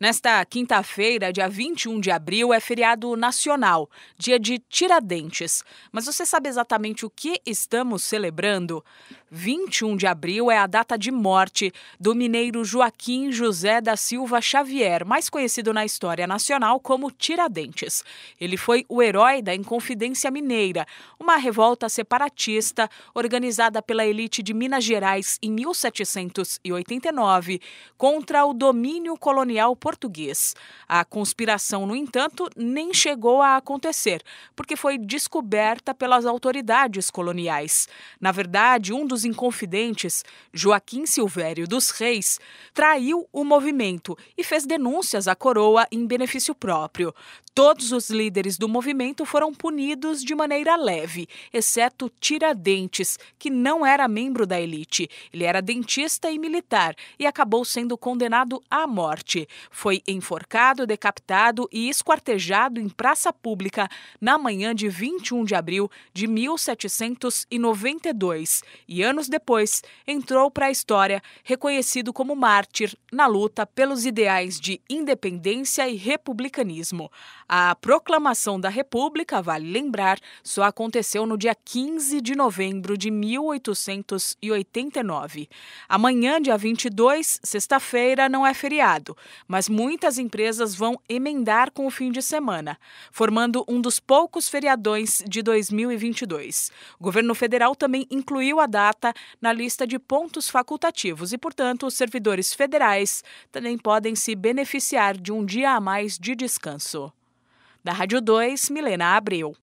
Nesta quinta-feira, dia 21 de abril, é feriado nacional, dia de Tiradentes. Mas você sabe exatamente o que estamos celebrando? 21 de abril é a data de morte do mineiro Joaquim José da Silva Xavier, mais conhecido na história nacional como Tiradentes. Ele foi o herói da Inconfidência Mineira, uma revolta separatista organizada pela elite de Minas Gerais em 1789 contra o domínio colonial português português. A conspiração, no entanto, nem chegou a acontecer, porque foi descoberta pelas autoridades coloniais. Na verdade, um dos inconfidentes, Joaquim Silvério dos Reis, traiu o movimento e fez denúncias à coroa em benefício próprio. Todos os líderes do movimento foram punidos de maneira leve, exceto Tiradentes, que não era membro da elite. Ele era dentista e militar e acabou sendo condenado à morte foi enforcado, decapitado e esquartejado em praça pública na manhã de 21 de abril de 1792 e anos depois entrou para a história reconhecido como mártir na luta pelos ideais de independência e republicanismo. A proclamação da República, vale lembrar, só aconteceu no dia 15 de novembro de 1889. Amanhã, dia 22, sexta-feira, não é feriado, mas mas muitas empresas vão emendar com o fim de semana, formando um dos poucos feriadões de 2022. O governo federal também incluiu a data na lista de pontos facultativos e, portanto, os servidores federais também podem se beneficiar de um dia a mais de descanso. Da Rádio 2, Milena Abreu.